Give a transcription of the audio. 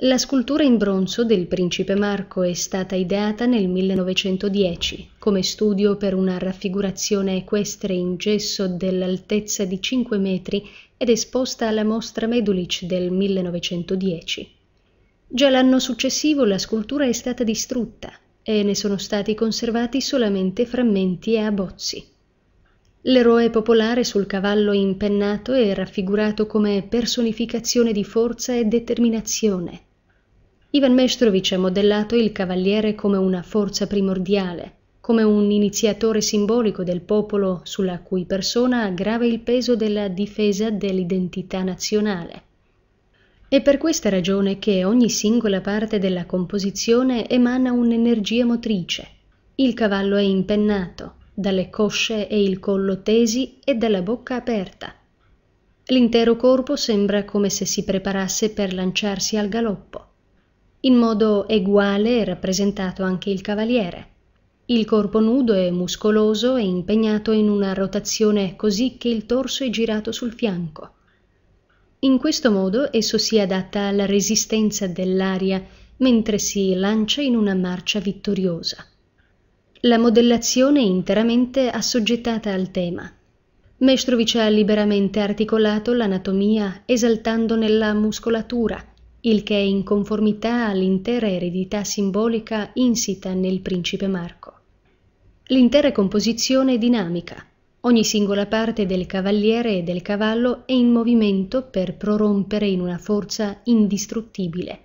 La scultura in bronzo del principe Marco è stata ideata nel 1910 come studio per una raffigurazione equestre in gesso dell'altezza di 5 metri ed esposta alla mostra Medulic del 1910. Già l'anno successivo la scultura è stata distrutta e ne sono stati conservati solamente frammenti e abozzi. L'eroe popolare sul cavallo impennato è raffigurato come personificazione di forza e determinazione Ivan Mestrovic ha modellato il cavaliere come una forza primordiale, come un iniziatore simbolico del popolo sulla cui persona grava il peso della difesa dell'identità nazionale. È per questa ragione che ogni singola parte della composizione emana un'energia motrice. Il cavallo è impennato, dalle cosce e il collo tesi e dalla bocca aperta. L'intero corpo sembra come se si preparasse per lanciarsi al galoppo. In modo eguale è rappresentato anche il cavaliere. Il corpo nudo e muscoloso è impegnato in una rotazione così che il torso è girato sul fianco. In questo modo esso si adatta alla resistenza dell'aria mentre si lancia in una marcia vittoriosa. La modellazione è interamente assoggettata al tema. Mestrovic ha liberamente articolato l'anatomia esaltandone la muscolatura il che è in conformità all'intera eredità simbolica insita nel principe Marco. L'intera composizione è dinamica. Ogni singola parte del cavaliere e del cavallo è in movimento per prorompere in una forza indistruttibile,